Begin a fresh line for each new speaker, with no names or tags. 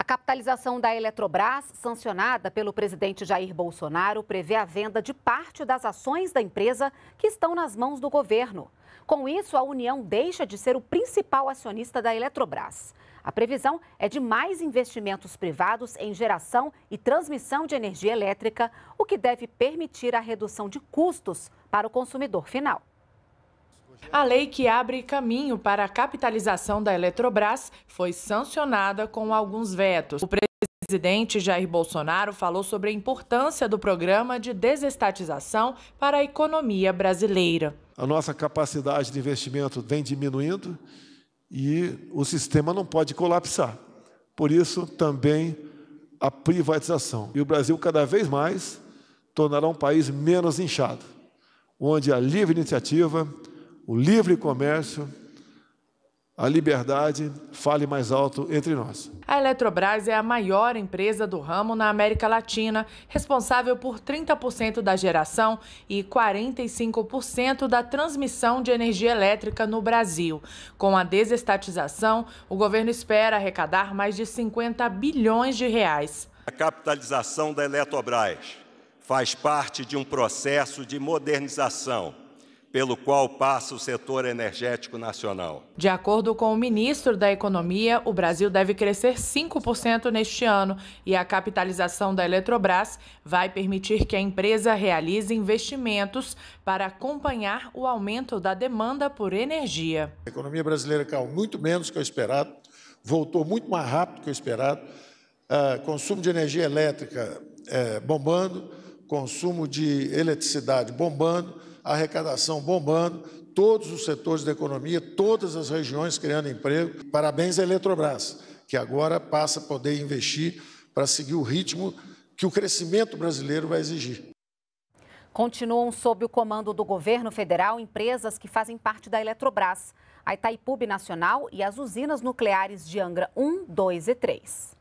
A capitalização da Eletrobras, sancionada pelo presidente Jair Bolsonaro, prevê a venda de parte das ações da empresa que estão nas mãos do governo. Com isso, a União deixa de ser o principal acionista da Eletrobras. A previsão é de mais investimentos privados em geração e transmissão de energia elétrica, o que deve permitir a redução de custos para o consumidor final.
A lei que abre caminho para a capitalização da Eletrobras foi sancionada com alguns vetos. O presidente Jair Bolsonaro falou sobre a importância do programa de desestatização para a economia brasileira.
A nossa capacidade de investimento vem diminuindo e o sistema não pode colapsar. Por isso, também a privatização. E o Brasil, cada vez mais, tornará um país menos inchado, onde a livre iniciativa o livre comércio, a liberdade fale mais alto entre nós.
A Eletrobras é a maior empresa do ramo na América Latina, responsável por 30% da geração e 45% da transmissão de energia elétrica no Brasil. Com a desestatização, o governo espera arrecadar mais de 50 bilhões de reais.
A capitalização da Eletrobras faz parte de um processo de modernização pelo qual passa o setor energético nacional.
De acordo com o ministro da Economia, o Brasil deve crescer 5% neste ano e a capitalização da Eletrobras vai permitir que a empresa realize investimentos para acompanhar o aumento da demanda por energia. A
economia brasileira caiu muito menos que o esperado, voltou muito mais rápido que o esperado, uh, consumo de energia elétrica uh, bombando consumo de eletricidade bombando, arrecadação bombando, todos os setores da economia, todas as regiões criando emprego. Parabéns à Eletrobras, que agora passa a poder investir para seguir o ritmo que o crescimento brasileiro vai exigir.
Continuam sob o comando do governo federal empresas que fazem parte da Eletrobras, a Itaipub Nacional e as usinas nucleares de Angra 1, 2 e 3.